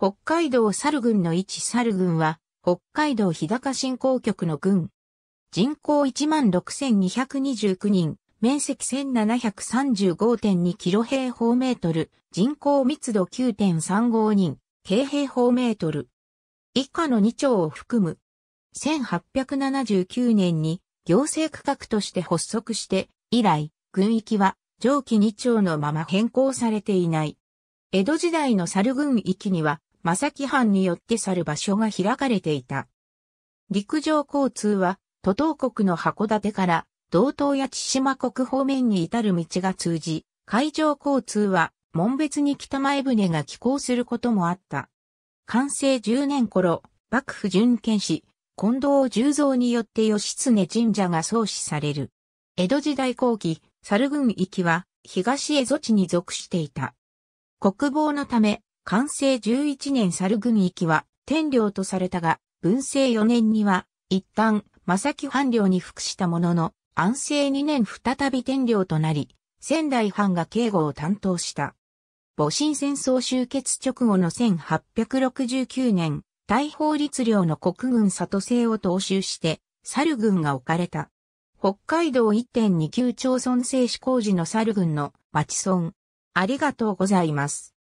北海道猿郡の一猿郡は、北海道日高振興局の郡。人口16,229人、面積1735.2キロ平方メートル、人口密度9.35人、京平方メートル。以下の2町を含む。1879年に行政区画として発足して、以来、軍域は上記2町のまま変更されていない。江戸時代の猿郡域には正木藩によって去る場所が開かれていた。陸上交通は、都道国の函館から、道東や千島国方面に至る道が通じ、海上交通は、門別に北前船が寄港することもあった。完成10年頃、幕府巡検使、近藤重蔵によって義経神社が創始される。江戸時代後期、猿行域は東へ。夷地に属していた。国防のため、完成11年猿軍きは天領とされたが、文政4年には一旦正木藩領に服したものの、安政2年再び天領となり、仙台藩が警護を担当した。戊辰戦争終結直後の1869年、大法律領の国軍里政を踏襲して、猿軍が置かれた。北海道1.29町村制施工時の猿軍の町村。ありがとうございます。